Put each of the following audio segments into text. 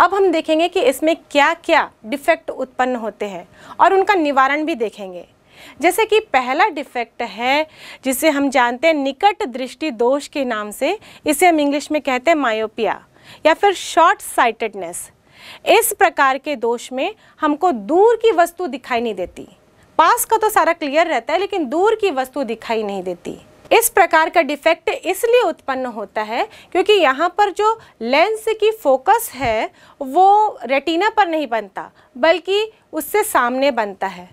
अब हम देखेंगे कि इसमें क्या क्या डिफेक्ट उत्पन्न होते हैं और उनका निवारण भी देखेंगे जैसे कि पहला डिफेक्ट है जिसे हम जानते हैं निकट दृष्टि दोष के नाम से इसे हम इंग्लिश में कहते हैं मायोपिया या फिर शॉर्ट साइटेडनेस इस प्रकार के दोष में हमको दूर की वस्तु दिखाई नहीं देती पास का तो सारा क्लियर रहता है लेकिन दूर की वस्तु दिखाई नहीं देती इस प्रकार का डिफेक्ट इसलिए उत्पन्न होता है क्योंकि यहाँ पर जो लेंस की फोकस है वो रेटिना पर नहीं बनता बल्कि उससे सामने बनता है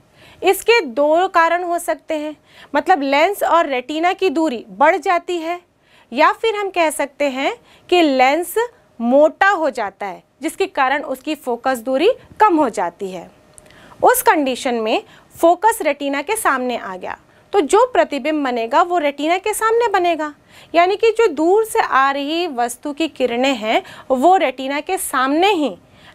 इसके दो कारण हो सकते हैं मतलब लेंस और रेटिना की दूरी बढ़ जाती है या फिर हम कह सकते हैं कि लेंस मोटा हो जाता है जिसके कारण उसकी फोकस दूरी कम हो जाती है उस कंडीशन में फोकस रेटिना के सामने आ गया तो जो प्रतिबिंब बनेगा वो रेटिना के सामने बनेगा यानी कि जो दूर से आ रही वस्तु की किरणें हैं वो रेटिना के सामने ही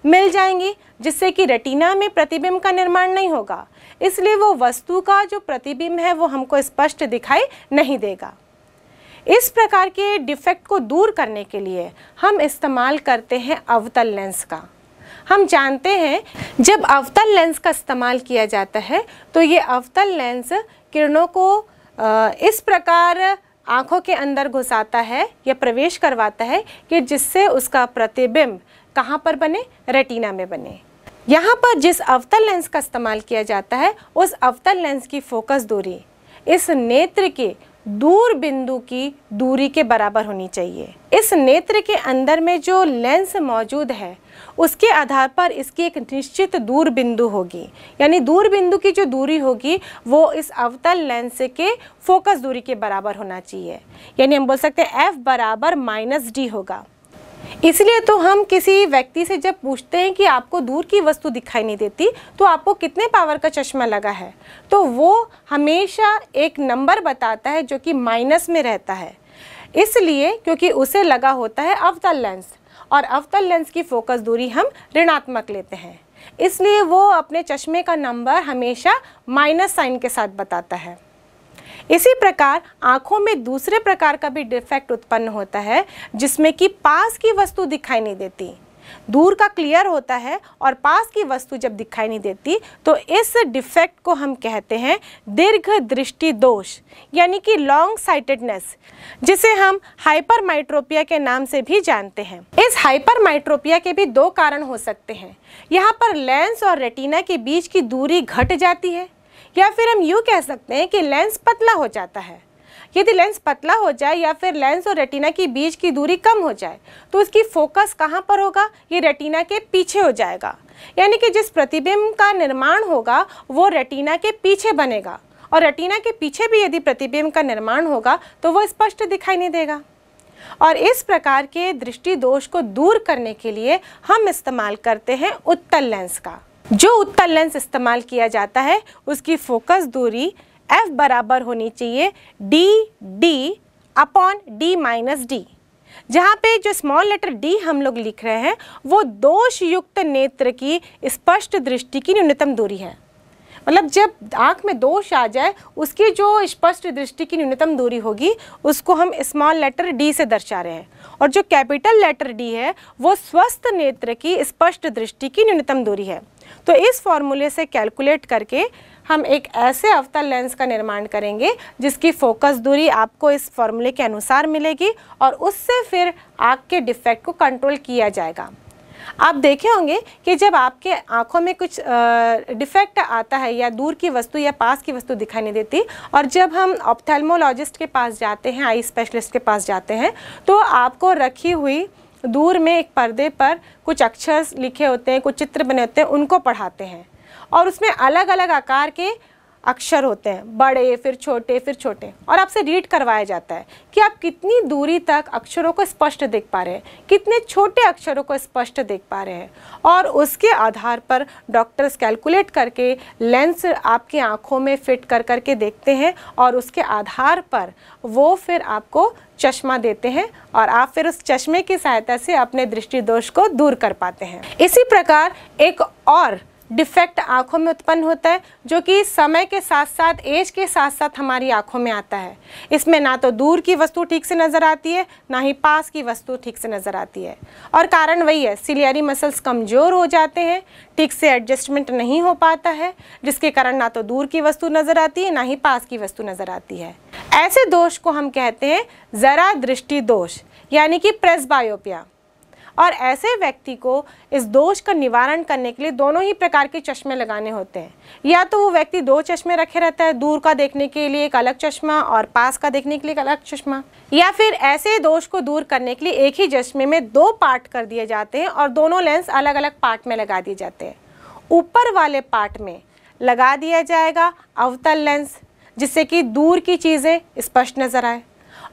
मिल जाएंगी जिससे कि रेटिना में प्रतिबिंब का निर्माण नहीं होगा इसलिए वो वस्तु का जो प्रतिबिंब है वो हमको स्पष्ट दिखाई नहीं देगा इस प्रकार के डिफेक्ट को दूर करने के लिए हम इस्तेमाल करते हैं अवतल लेंस का हम जानते हैं जब अवतल लेंस का इस्तेमाल किया जाता है तो ये अवतल लेंस किरणों को इस प्रकार आँखों के अंदर घुसाता है या प्रवेश करवाता है कि जिससे उसका प्रतिबिंब कहाँ पर बने रेटिना में बने यहाँ पर जिस अवतल लेंस का इस्तेमाल किया जाता है उस अवतल लेंस की फोकस दूरी इस नेत्र के दूर बिंदु की दूरी के बराबर होनी चाहिए इस नेत्र के अंदर में जो लेंस मौजूद है उसके आधार पर इसकी एक निश्चित दूर बिंदु होगी यानी दूर बिंदु की जो दूरी होगी वो इस अवतल लेंस के फोकस दूरी के बराबर होना चाहिए यानी हम बोल सकते हैं एफ बराबर माइनस डी होगा इसलिए तो हम किसी व्यक्ति से जब पूछते हैं कि आपको दूर की वस्तु दिखाई नहीं देती तो आपको कितने पावर का चश्मा लगा है तो वो हमेशा एक नंबर बताता है जो कि माइनस में रहता है इसलिए क्योंकि उसे लगा होता है अवतल लेंस और अवतल लेंस की फोकस दूरी हम ऋणात्मक लेते हैं इसलिए वो अपने चश्मे का नंबर हमेशा माइनस साइन के साथ बताता है इसी प्रकार आँखों में दूसरे प्रकार का भी डिफेक्ट उत्पन्न होता है जिसमें कि पास की वस्तु दिखाई नहीं देती दूर का क्लियर होता है और पास की वस्तु जब दिखाई नहीं देती तो इस डिफेक्ट को हम कहते हैं दीर्घ दृष्टि दोष यानी कि लॉन्ग साइटेडनेस जिसे हम हाइपर माइट्रोपिया के नाम से भी जानते हैं इस हाइपर माइट्रोपिया के भी दो कारण हो सकते हैं यहाँ पर लेंस और रेटिना के बीच की दूरी घट जाती है या फिर हम यूँ कह सकते हैं कि लेंस पतला हो जाता है यदि लेंस पतला हो जाए या फिर लेंस और रेटिना के बीच की दूरी कम हो जाए तो उसकी फोकस कहाँ पर होगा ये रेटिना के पीछे हो जाएगा यानी कि जिस प्रतिबिंब का निर्माण होगा वो रेटिना के पीछे बनेगा और रेटिना के पीछे भी यदि प्रतिबिंब का निर्माण होगा तो वो स्पष्ट दिखाई नहीं देगा और इस प्रकार के दृष्टि दोष को दूर करने के लिए हम इस्तेमाल करते हैं उत्तल लेंस का जो उत्तल लेंस इस्तेमाल किया जाता है उसकी फोकस दूरी एफ बराबर होनी चाहिए D D upon D minus D जहाँ पे जो स्मॉल लेटर डी हम लोग लिख रहे हैं वो दोष युक्त नेत्र की स्पष्ट दृष्टि की न्यूनतम दूरी है मतलब जब आँख में दोष आ जाए उसकी जो स्पष्ट दृष्टि की न्यूनतम दूरी होगी उसको हम स्मॉल लेटर डी से दर्शा रहे हैं और जो कैपिटल लेटर डी है वो स्वस्थ नेत्र की स्पष्ट दृष्टि की न्यूनतम दूरी है तो इस फॉर्मूले से कैलकुलेट करके हम एक ऐसे अवतल लेंस का निर्माण करेंगे जिसकी फोकस दूरी आपको इस फॉर्मूले के अनुसार मिलेगी और उससे फिर आँख के डिफेक्ट को कंट्रोल किया जाएगा आप देखे होंगे कि जब आपके आंखों में कुछ डिफेक्ट आता है या दूर की वस्तु या पास की वस्तु दिखाई नहीं देती और जब हम ऑप्थेलमोलॉजिस्ट के पास जाते हैं आई स्पेशलिस्ट के पास जाते हैं तो आपको रखी हुई दूर में एक पर्दे पर कुछ अक्षर लिखे होते हैं कुछ चित्र बने होते हैं उनको पढ़ाते हैं और उसमें अलग अलग आकार के अक्षर होते हैं बड़े फिर छोटे फिर छोटे और आपसे रीड करवाया जाता है कि आप कितनी दूरी तक अक्षरों को स्पष्ट देख पा रहे हैं कितने छोटे अक्षरों को स्पष्ट देख पा रहे हैं और उसके आधार पर डॉक्टर्स कैलकुलेट करके लेंस आपकी आँखों में फिट कर करके देखते हैं और उसके आधार पर वो फिर आपको चश्मा देते हैं और आप फिर उस चश्मे की सहायता से अपने दृष्टि दोष को दूर कर पाते हैं इसी प्रकार एक और डिफेक्ट आँखों में उत्पन्न होता है जो कि समय के साथ साथ एज के साथ साथ हमारी आँखों में आता है इसमें ना तो दूर की वस्तु ठीक से नज़र आती है ना ही पास की वस्तु ठीक से नज़र आती है और कारण वही है सिलियरी मसल्स कमज़ोर हो जाते हैं ठीक से एडजस्टमेंट नहीं हो पाता है जिसके कारण ना तो दूर की वस्तु नज़र आती है ना ही पास की वस्तु नज़र आती है ऐसे दोष को हम कहते हैं ज़रा दृष्टि दोष यानी कि प्रेस बायोपिया और ऐसे व्यक्ति को इस दोष का निवारण करने के लिए दोनों ही प्रकार के चश्मे लगाने होते हैं या तो वो व्यक्ति दो चश्मे रखे रहता है दूर का देखने के लिए एक अलग चश्मा और पास का देखने के लिए एक अलग चश्मा या फिर ऐसे दोष को दूर करने के लिए एक ही चश्मे में दो पार्ट कर दिए जाते हैं और दोनों लेंस अलग अलग पार्ट में लगा दिए जाते हैं ऊपर वाले पार्ट में लगा दिया जाएगा अवतल लेंस जिससे कि दूर की चीज़ें स्पष्ट नज़र आए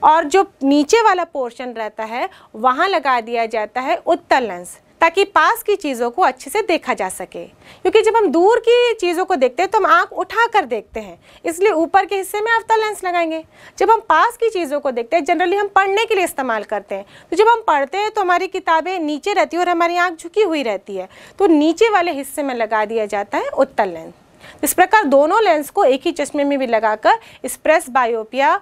और जो नीचे वाला पोर्शन रहता है वहाँ लगा दिया जाता है उत्तर लेंस ताकि पास की चीज़ों को अच्छे से देखा जा सके क्योंकि जब हम दूर की चीज़ों को देखते हैं तो हम आँख उठा कर देखते हैं इसलिए ऊपर के हिस्से में अवतल लेंस लगाएंगे जब हम पास की चीज़ों को देखते हैं जनरली हम पढ़ने के लिए इस्तेमाल करते हैं तो जब हम पढ़ते हैं तो हमारी किताबें नीचे रहती है और हमारी आँख झुकी हुई रहती है तो नीचे वाले हिस्से में लगा दिया जाता है उत्तल लेंस इस प्रकार दोनों लेंस को एक ही चश्मे में भी लगाकर स्प्रेस बायोपिया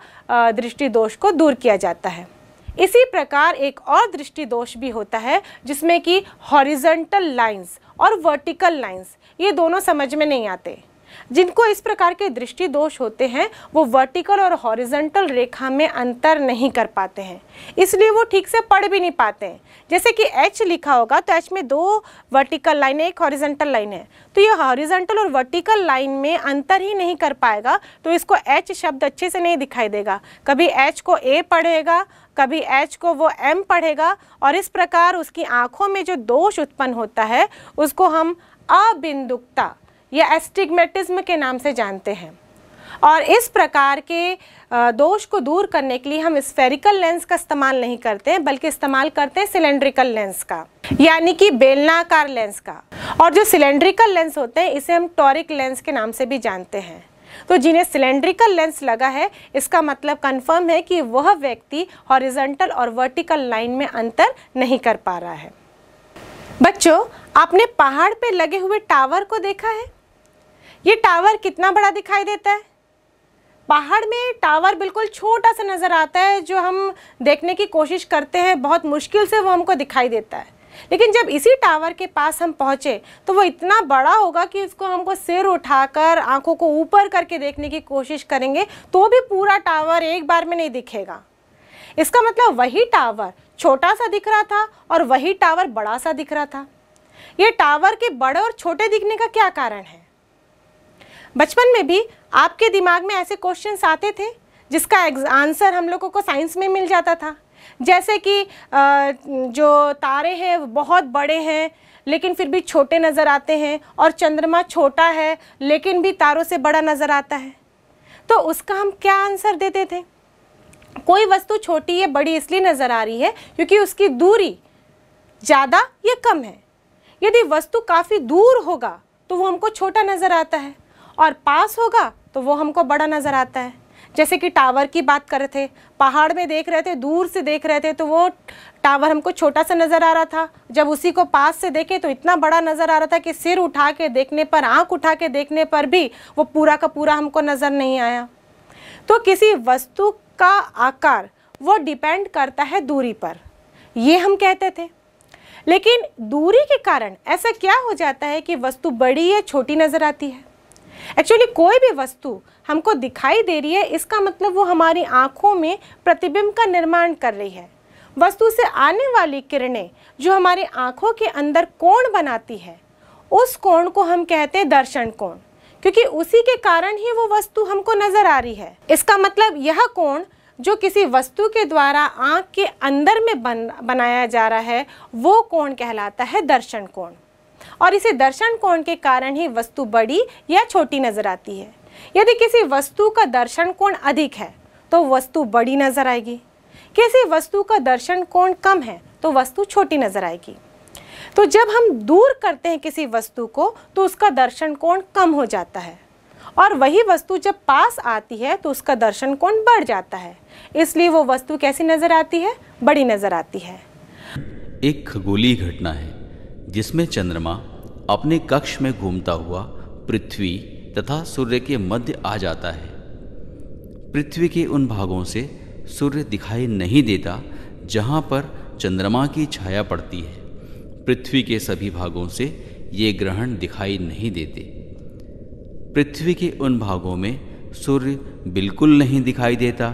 दृष्टि दोष को दूर किया जाता है इसी प्रकार एक और दृष्टि दोष भी होता है जिसमें कि हॉरिजेंटल लाइंस और वर्टिकल लाइंस ये दोनों समझ में नहीं आते जिनको इस प्रकार के दृष्टि दोष होते हैं वो वर्टिकल और हॉरिजेंटल रेखा में अंतर नहीं कर पाते हैं इसलिए वो ठीक से पढ़ भी नहीं पाते हैं जैसे कि एच लिखा होगा तो एच में दो वर्टिकल लाइन है एक हॉरिजेंटल लाइन है तो ये हॉरिजेंटल और वर्टिकल लाइन में अंतर ही नहीं कर पाएगा तो इसको एच शब्द अच्छे से नहीं दिखाई देगा कभी एच को ए पढ़ेगा कभी एच को वो एम पढ़ेगा और इस प्रकार उसकी आँखों में जो दोष उत्पन्न होता है उसको हम अबिंदुकता या एस्टिग्मेटिज्म के नाम से जानते हैं और इस प्रकार के दोष को दूर करने के लिए हम स्फेरिकल लेंस का इस्तेमाल नहीं करते हैं बल्कि इस्तेमाल करते हैं सिलेंड्रिकल लेंस का यानी कि बेलनाकार लेंस का और जो सिलेंड्रिकल लेंस होते हैं इसे हम टॉरिक लेंस के नाम से भी जानते हैं तो जिन्हें सिलेंड्रिकल लेंस लगा है इसका मतलब कन्फर्म है कि वह व्यक्ति हॉरिजेंटल और वर्टिकल लाइन में अंतर नहीं कर पा रहा है बच्चों आपने पहाड़ पर लगे हुए टावर को देखा है ये टावर कितना बड़ा दिखाई देता है पहाड़ में टावर बिल्कुल छोटा सा नज़र आता है जो हम देखने की कोशिश करते हैं बहुत मुश्किल से वो हमको दिखाई देता है लेकिन जब इसी टावर के पास हम पहुँचे तो वो इतना बड़ा होगा कि उसको हमको सिर उठाकर आंखों को ऊपर करके देखने की कोशिश करेंगे तो भी पूरा टावर एक बार में नहीं दिखेगा इसका मतलब वही टावर छोटा सा दिख रहा था और वही टावर बड़ा सा दिख रहा था ये टावर के बड़े और छोटे दिखने का क्या कारण है बचपन में भी आपके दिमाग में ऐसे क्वेश्चंस आते थे जिसका आंसर हम लोगों को साइंस में मिल जाता था जैसे कि जो तारे हैं बहुत बड़े हैं लेकिन फिर भी छोटे नज़र आते हैं और चंद्रमा छोटा है लेकिन भी तारों से बड़ा नज़र आता है तो उसका हम क्या आंसर देते थे कोई वस्तु छोटी या बड़ी इसलिए नज़र आ रही है क्योंकि उसकी दूरी ज़्यादा या कम है यदि वस्तु काफ़ी दूर होगा तो वो हमको छोटा नज़र आता है और पास होगा तो वो हमको बड़ा नज़र आता है जैसे कि टावर की बात कर रहे थे पहाड़ में देख रहे थे दूर से देख रहे थे तो वो टावर हमको छोटा सा नज़र आ रहा था जब उसी को पास से देखें तो इतना बड़ा नज़र आ रहा था कि सिर उठा के देखने पर आँख उठा के देखने पर भी वो पूरा का पूरा हमको नज़र नहीं आया तो किसी वस्तु का आकार वो डिपेंड करता है दूरी पर ये हम कहते थे लेकिन दूरी के कारण ऐसा क्या हो जाता है कि वस्तु बड़ी या छोटी नज़र आती है एक्चुअली कोई भी वस्तु हमको दिखाई दे रही है इसका मतलब वो हमारी आँखों में प्रतिबिंब का निर्माण कर रही है वस्तु से आने वाली किरणें जो हमारी आँखों के अंदर कोण बनाती है उस कोण को हम कहते हैं दर्शन कोण क्योंकि उसी के कारण ही वो वस्तु हमको नज़र आ रही है इसका मतलब यह कोण जो किसी वस्तु के द्वारा आँख के अंदर में बन बनाया जा रहा है वो कोण कहलाता है दर्शन कोण और इसे दर्शन कोण के कारण ही वस्तु बड़ी या छोटी नजर आती है यदि किसी वस्तु का दर्शन कोण अधिक है तो वस्तु बड़ी नजर आएगी किसी वस्तु का दर्शन कोण कम है तो वस्तु छोटी नजर आएगी तो जब हम दूर करते हैं किसी वस्तु को तो उसका दर्शन कोण कम हो जाता है और वही वस्तु जब पास आती है तो उसका दर्शन कोण बढ़ जाता है इसलिए वो वस्तु कैसी नज़र आती है बड़ी नज़र आती है एक खगोली घटना है जिसमें चंद्रमा अपने कक्ष में घूमता हुआ पृथ्वी तथा सूर्य के मध्य आ जाता है पृथ्वी के उन भागों से सूर्य दिखाई नहीं देता जहाँ पर चंद्रमा की छाया पड़ती है पृथ्वी के सभी भागों से ये ग्रहण दिखाई नहीं देते पृथ्वी के उन भागों में सूर्य बिल्कुल नहीं दिखाई देता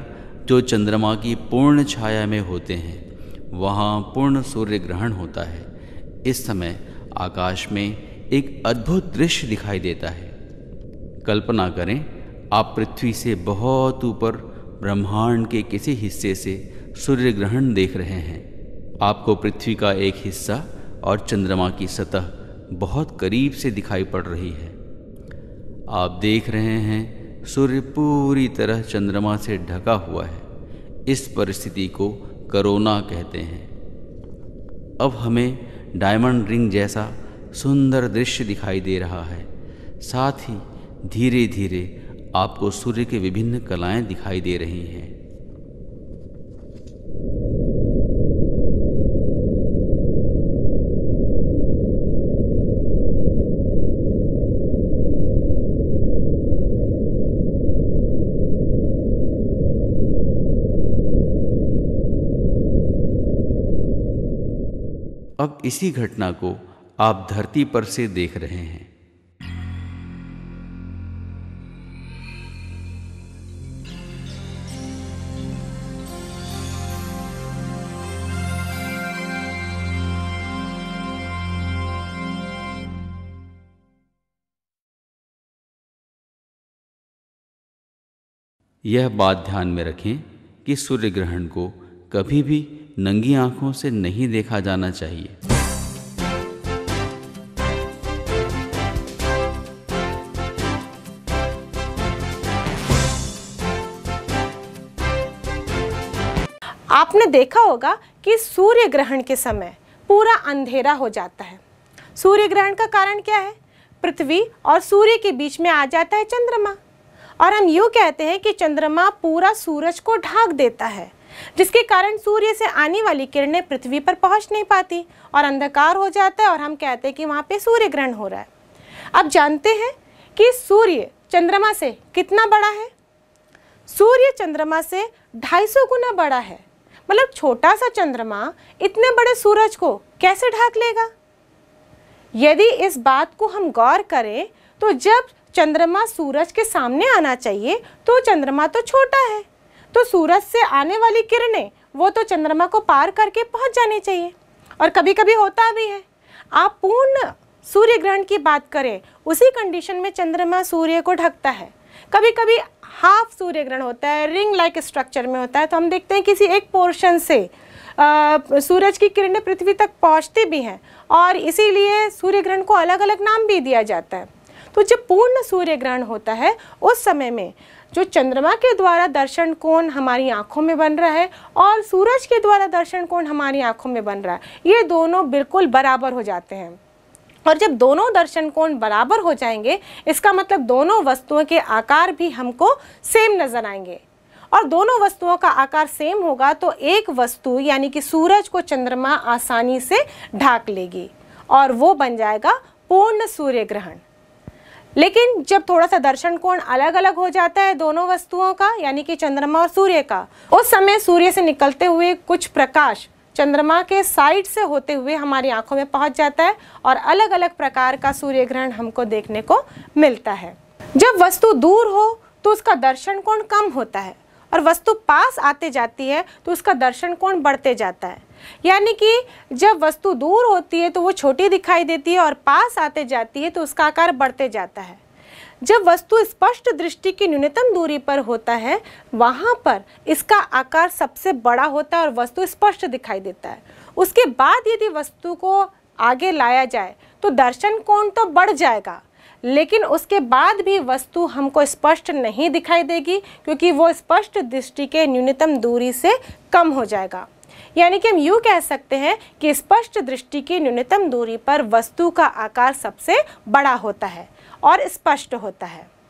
जो चंद्रमा की पूर्ण छाया में होते हैं वहाँ पूर्ण सूर्य ग्रहण होता है इस समय आकाश में एक अद्भुत दृश्य दिखाई देता है कल्पना करें आप पृथ्वी से बहुत ऊपर ब्रह्मांड के किसी हिस्से से सूर्य ग्रहण देख रहे हैं आपको पृथ्वी का एक हिस्सा और चंद्रमा की सतह बहुत करीब से दिखाई पड़ रही है आप देख रहे हैं सूर्य पूरी तरह चंद्रमा से ढका हुआ है इस परिस्थिति को करोना कहते हैं अब हमें डायमंड रिंग जैसा सुंदर दृश्य दिखाई दे रहा है साथ ही धीरे धीरे आपको सूर्य के विभिन्न कलाएं दिखाई दे रही हैं इसी घटना को आप धरती पर से देख रहे हैं यह बात ध्यान में रखें कि सूर्य ग्रहण को कभी भी नंगी आंखों से नहीं देखा जाना चाहिए आपने देखा होगा कि सूर्य ग्रहण के समय पूरा अंधेरा हो जाता है सूर्य ग्रहण का कारण क्या है पृथ्वी और सूर्य के बीच में आ जाता है चंद्रमा और हम यूँ कहते हैं कि चंद्रमा पूरा सूरज को ढाक देता है जिसके कारण सूर्य से आने वाली किरणें पृथ्वी पर पहुंच नहीं पाती और अंधकार हो जाता है और हम कहते हैं कि वहाँ पे सूर्य ग्रहण हो रहा है अब जानते हैं कि सूर्य चंद्रमा से कितना बड़ा है सूर्य चंद्रमा से 250 गुना बड़ा है मतलब छोटा सा चंद्रमा इतने बड़े सूरज को कैसे ढाक लेगा यदि इस बात को हम गौर करें तो जब चंद्रमा सूरज के सामने आना चाहिए तो चंद्रमा तो छोटा है तो सूरज से आने वाली किरणें वो तो चंद्रमा को पार करके पहुंच जानी चाहिए और कभी कभी होता भी है आप पूर्ण सूर्य ग्रहण की बात करें उसी कंडीशन में चंद्रमा सूर्य को ढकता है कभी कभी हाफ सूर्य ग्रहण होता है रिंग लाइक स्ट्रक्चर में होता है तो हम देखते हैं किसी एक पोर्शन से सूरज की किरणें पृथ्वी तक पहुंचती भी हैं और इसीलिए सूर्य ग्रहण को अलग अलग नाम भी दिया जाता है तो जब पूर्ण सूर्य ग्रहण होता है उस समय में जो चंद्रमा के द्वारा दर्शन कोण हमारी आँखों में बन रहा है और सूरज के द्वारा दर्शन कोण हमारी आँखों में बन रहा है ये दोनों बिल्कुल बराबर हो जाते हैं और जब दोनों दर्शन कोण बराबर हो जाएंगे इसका मतलब दोनों वस्तुओं के आकार भी हमको सेम नज़र आएंगे और दोनों वस्तुओं का आकार सेम होगा तो एक वस्तु यानी कि सूरज को चंद्रमा आसानी से ढाक लेगी और वो बन जाएगा पूर्ण सूर्य ग्रहण लेकिन जब थोड़ा सा दर्शन कोण अलग अलग हो जाता है दोनों वस्तुओं का यानी कि चंद्रमा और सूर्य का उस समय सूर्य से निकलते हुए कुछ प्रकाश चंद्रमा के साइड से होते हुए हमारी आंखों में पहुंच जाता है और अलग अलग प्रकार का सूर्य ग्रहण हमको देखने को मिलता है जब वस्तु दूर हो तो उसका दर्शन कोण कम होता है और वस्तु पास आते जाती है तो उसका दर्शन कोण बढ़ते जाता है यानी कि जब वस्तु दूर होती है तो वो छोटी दिखाई देती है और पास आते जाती है तो उसका आकार बढ़ते जाता है जब वस्तु स्पष्ट दृष्टि की न्यूनतम दूरी पर होता है वहाँ पर इसका आकार सबसे बड़ा होता है और वस्तु स्पष्ट दिखाई देता है उसके बाद यदि वस्तु को आगे लाया जाए तो दर्शन कोण तो बढ़ जाएगा लेकिन उसके बाद भी वस्तु हमको स्पष्ट नहीं दिखाई देगी क्योंकि वो स्पष्ट दृष्टि के न्यूनतम दूरी से कम हो जाएगा यानी कि हम यूँ कह सकते हैं कि स्पष्ट दृष्टि की न्यूनतम दूरी पर वस्तु का आकार सबसे बड़ा होता है और स्पष्ट होता है